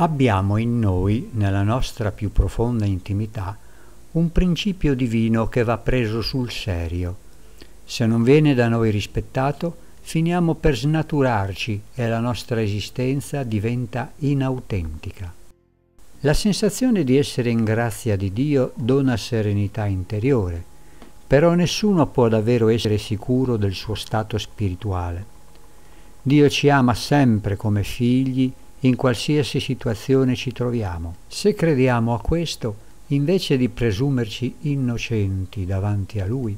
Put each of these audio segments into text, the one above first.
abbiamo in noi, nella nostra più profonda intimità, un principio divino che va preso sul serio. Se non viene da noi rispettato, finiamo per snaturarci e la nostra esistenza diventa inautentica. La sensazione di essere in grazia di Dio dona serenità interiore, però nessuno può davvero essere sicuro del suo stato spirituale. Dio ci ama sempre come figli in qualsiasi situazione ci troviamo. Se crediamo a questo, invece di presumerci innocenti davanti a Lui,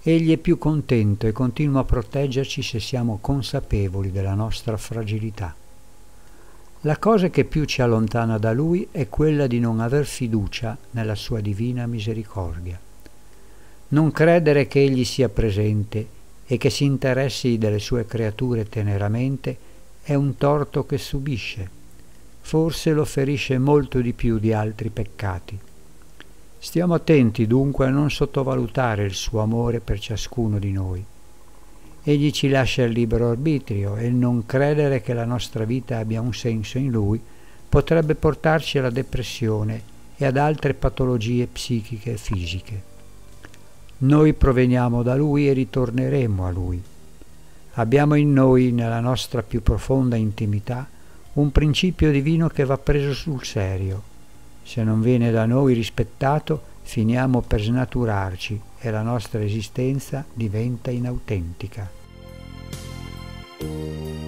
Egli è più contento e continua a proteggerci se siamo consapevoli della nostra fragilità. La cosa che più ci allontana da Lui è quella di non aver fiducia nella Sua divina misericordia. Non credere che Egli sia presente e che si interessi delle sue creature teneramente è un torto che subisce, forse lo ferisce molto di più di altri peccati. Stiamo attenti dunque a non sottovalutare il suo amore per ciascuno di noi. Egli ci lascia il libero arbitrio e il non credere che la nostra vita abbia un senso in lui potrebbe portarci alla depressione e ad altre patologie psichiche e fisiche. Noi proveniamo da Lui e ritorneremo a Lui abbiamo in noi, nella nostra più profonda intimità, un principio divino che va preso sul serio. Se non viene da noi rispettato, finiamo per snaturarci e la nostra esistenza diventa inautentica.